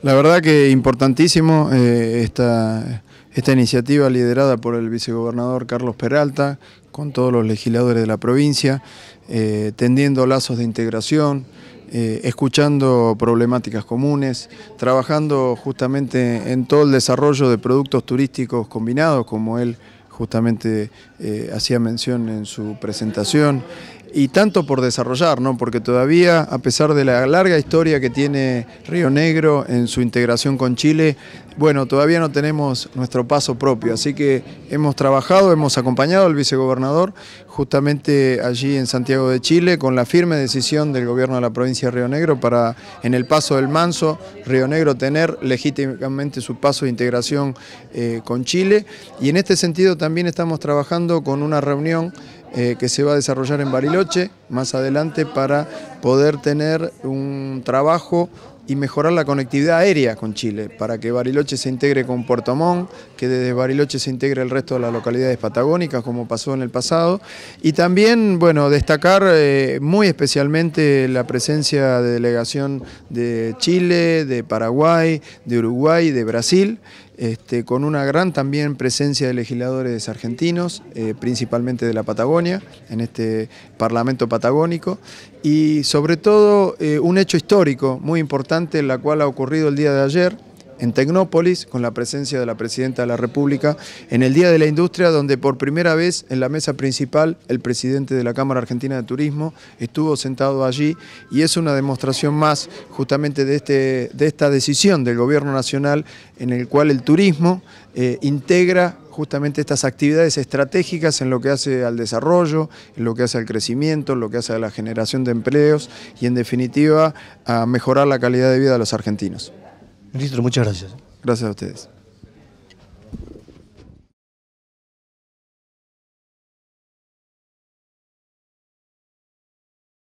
La verdad que importantísimo eh, esta, iniciativa liderada por el vicegobernador Carlos Peralta, con todos los legisladores de la provincia, eh, tendiendo lazos de integración, eh, escuchando problemáticas comunes, trabajando justamente en todo el desarrollo de productos turísticos combinados, como él justamente hacía mención en su presentación, y tanto por desarrollar, ¿no? porque todavía, a pesar de la larga historia que tiene Río Negro en su integración con Chile, bueno, todavía no tenemos nuestro paso propio, así que hemos trabajado, hemos acompañado al vicegobernador justamente allí en Santiago de Chile con la firme decisión del gobierno de la provincia de Río Negro para en el paso del Manso, Río Negro tener legítimamente su paso de integración eh, con Chile y en este sentido también estamos trabajando con una reunión eh, que se va a desarrollar en Bariloche más adelante para poder tener un trabajo y mejorar la conectividad aérea con Chile, para que Bariloche se integre con Puerto Montt, que desde Bariloche se integre el resto de las localidades patagónicas, como pasó en el pasado. Y también, bueno, destacar eh, muy especialmente la presencia de delegación de Chile, de Paraguay, de Uruguay, de Brasil, este, con una gran también presencia de legisladores argentinos, eh, principalmente de la Patagonia, en este Parlamento Patagónico, y sobre todo eh, un hecho histórico muy importante, en la cual ha ocurrido el día de ayer, en Tecnópolis, con la presencia de la Presidenta de la República, en el Día de la Industria, donde por primera vez en la mesa principal el presidente de la Cámara Argentina de Turismo estuvo sentado allí y es una demostración más justamente de, este, de esta decisión del Gobierno Nacional en el cual el turismo eh, integra justamente estas actividades estratégicas en lo que hace al desarrollo, en lo que hace al crecimiento, en lo que hace a la generación de empleos y en definitiva a mejorar la calidad de vida de los argentinos. Ministro, muchas gracias. Gracias a ustedes.